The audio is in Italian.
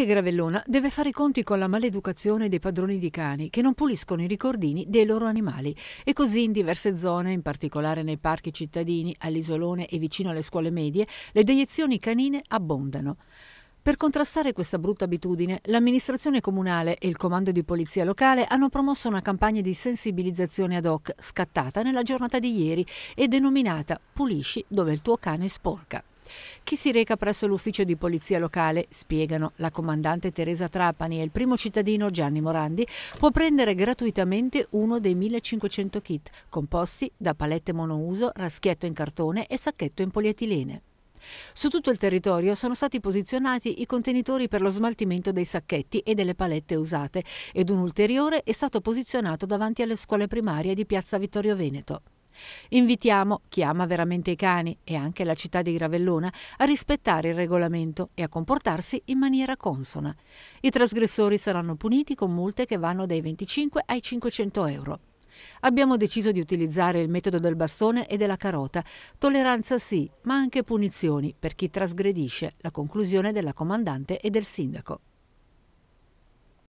Anche Gravellona deve fare i conti con la maleducazione dei padroni di cani che non puliscono i ricordini dei loro animali e così in diverse zone, in particolare nei parchi cittadini, all'isolone e vicino alle scuole medie, le deiezioni canine abbondano. Per contrastare questa brutta abitudine, l'amministrazione comunale e il comando di polizia locale hanno promosso una campagna di sensibilizzazione ad hoc scattata nella giornata di ieri e denominata Pulisci dove il tuo cane sporca. Chi si reca presso l'ufficio di polizia locale, spiegano la comandante Teresa Trapani e il primo cittadino Gianni Morandi, può prendere gratuitamente uno dei 1500 kit, composti da palette monouso, raschietto in cartone e sacchetto in polietilene. Su tutto il territorio sono stati posizionati i contenitori per lo smaltimento dei sacchetti e delle palette usate ed un ulteriore è stato posizionato davanti alle scuole primarie di Piazza Vittorio Veneto. Invitiamo chi ama veramente i cani e anche la città di Gravellona a rispettare il regolamento e a comportarsi in maniera consona. I trasgressori saranno puniti con multe che vanno dai 25 ai 500 euro. Abbiamo deciso di utilizzare il metodo del bastone e della carota. Tolleranza sì, ma anche punizioni per chi trasgredisce, la conclusione della comandante e del sindaco.